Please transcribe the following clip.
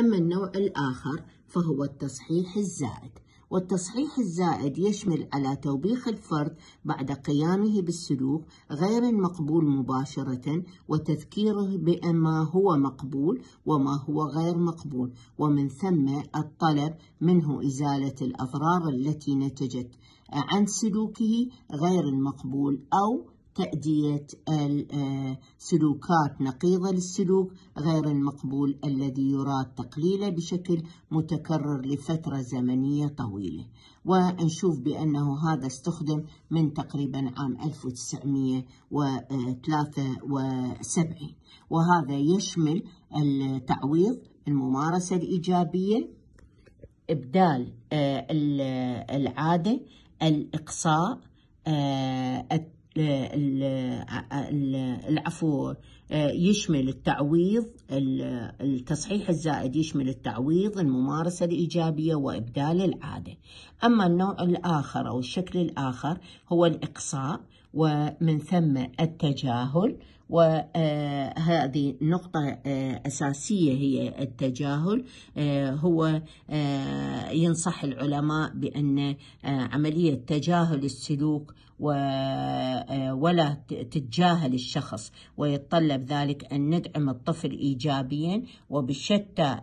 أما النوع الآخر فهو التصحيح الزائد والتصحيح الزائد يشمل على توبيخ الفرد بعد قيامه بالسلوك غير المقبول مباشرة وتذكيره بما هو مقبول وما هو غير مقبول ومن ثم الطلب منه إزالة الأضرار التي نتجت عن سلوكه غير المقبول أو تأدية السلوكات آه، نقيضة للسلوك غير المقبول الذي يراد تقليله بشكل متكرر لفترة زمنية طويلة ونشوف بأنه هذا استخدم من تقريبا عام 1973 وهذا يشمل التعويض الممارسة الإيجابية إبدال آه، آه، العادة الإقصاء العفو آه، يشمل التعويض التصحيح الزائد يشمل التعويض الممارسة الإيجابية وإبدال العادة أما النوع الآخر أو الشكل الآخر هو الإقصاء ومن ثم التجاهل وهذه آه، نقطة آه، أساسية هي التجاهل آه، هو ينصح العلماء بأن عملية تجاهل السلوك ولا تتجاهل الشخص ويتطلب ذلك أن ندعم الطفل إيجابيا وبشتى